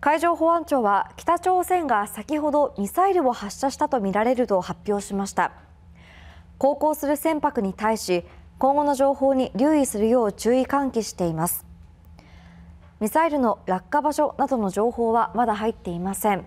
海上保安庁は北朝鮮が先ほどミサイルを発射したとみられると発表しました航行する船舶に対し今後の情報に留意するよう注意喚起していますミサイルの落下場所などの情報はまだ入っていません